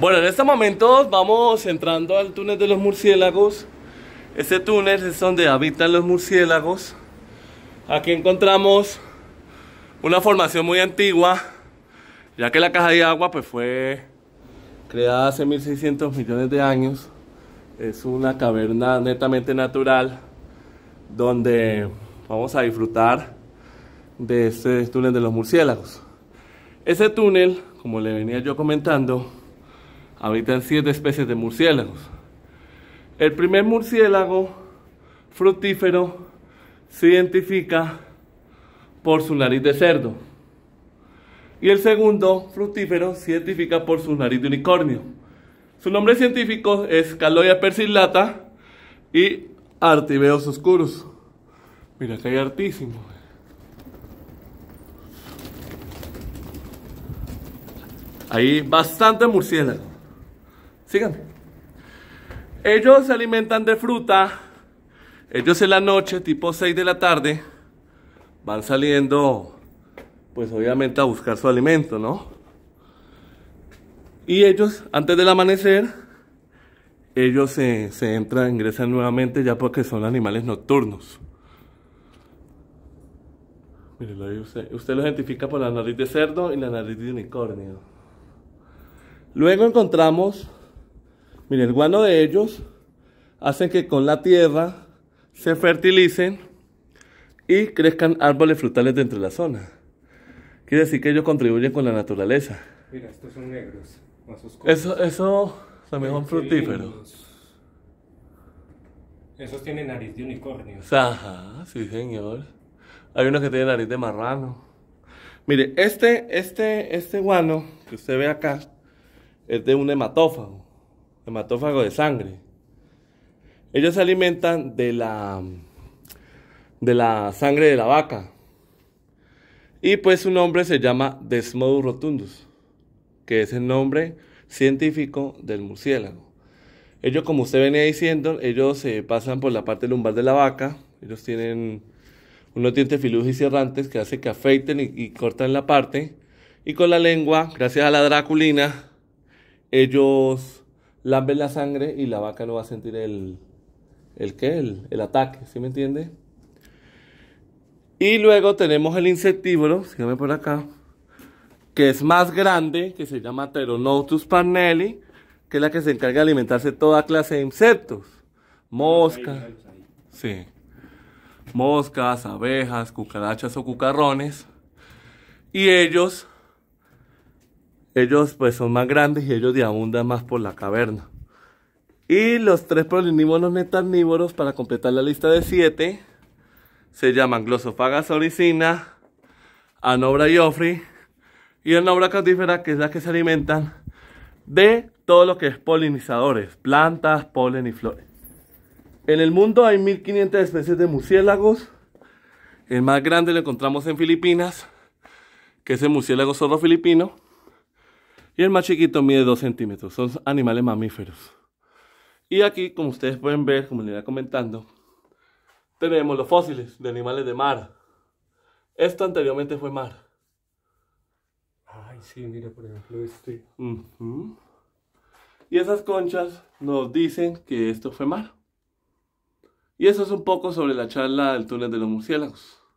Bueno, en este momento vamos entrando al túnel de los murciélagos. Este túnel es donde habitan los murciélagos. Aquí encontramos una formación muy antigua, ya que la caja de agua pues, fue creada hace 1600 millones de años. Es una caverna netamente natural donde vamos a disfrutar de este túnel de los murciélagos. Ese túnel, como le venía yo comentando, habitan siete especies de murciélagos. El primer murciélago fructífero se identifica por su nariz de cerdo y el segundo fructífero se identifica por su nariz de unicornio. Su nombre científico es Caloia persillata y Artibeos oscuros. Mira, que hay artísimo Hay bastante murciélago. Síganme. Ellos se alimentan de fruta. Ellos en la noche, tipo 6 de la tarde, van saliendo, pues obviamente a buscar su alimento, ¿no? Y ellos, antes del amanecer, ellos se, entran, ingresan nuevamente ya porque son animales nocturnos. ahí usted. Usted lo identifica por la nariz de cerdo y la nariz de unicornio. Luego encontramos Mire, el guano de ellos hace que con la tierra se fertilicen y crezcan árboles frutales dentro de la zona. Quiere decir que ellos contribuyen con la naturaleza. Mira, estos son negros, más Eso, eso también son frutíferos. Esos tienen nariz de unicornio. Ajá, sí señor. Hay unos que tienen nariz de marrano. Mire, este, este, este guano que usted ve acá es de un hematófago hematófago de sangre. Ellos se alimentan de la, de la sangre de la vaca. Y pues su nombre se llama Desmodus rotundus, que es el nombre científico del murciélago. Ellos, como usted venía diciendo, ellos se pasan por la parte lumbar de la vaca. Ellos tienen unos dientes filudos y cerrantes que hace que afeiten y, y cortan la parte. Y con la lengua, gracias a la draculina, ellos lambe la sangre y la vaca no va a sentir el, el el, ataque, ¿sí me entiende? Y luego tenemos el insectívoro, síganme por acá, que es más grande, que se llama Teronotus panelli que es la que se encarga de alimentarse toda clase de insectos, moscas, sí, moscas, abejas, cucarachas o cucarrones, y ellos ellos pues son más grandes y ellos abundan más por la caverna. Y los tres polinívoros netanívoros, para completar la lista de siete, se llaman Glossophaga oricina, Anobra y y Anobra que es la que se alimentan de todo lo que es polinizadores, plantas, polen y flores. En el mundo hay 1500 especies de murciélagos. El más grande lo encontramos en Filipinas, que es el murciélago zorro filipino. Y el más chiquito mide 2 centímetros. Son animales mamíferos. Y aquí, como ustedes pueden ver, como les iba comentando, tenemos los fósiles de animales de mar. Esto anteriormente fue mar. Ay, sí, mira, por ejemplo, este. Y esas conchas nos dicen que esto fue mar. Y eso es un poco sobre la charla del túnel de los murciélagos.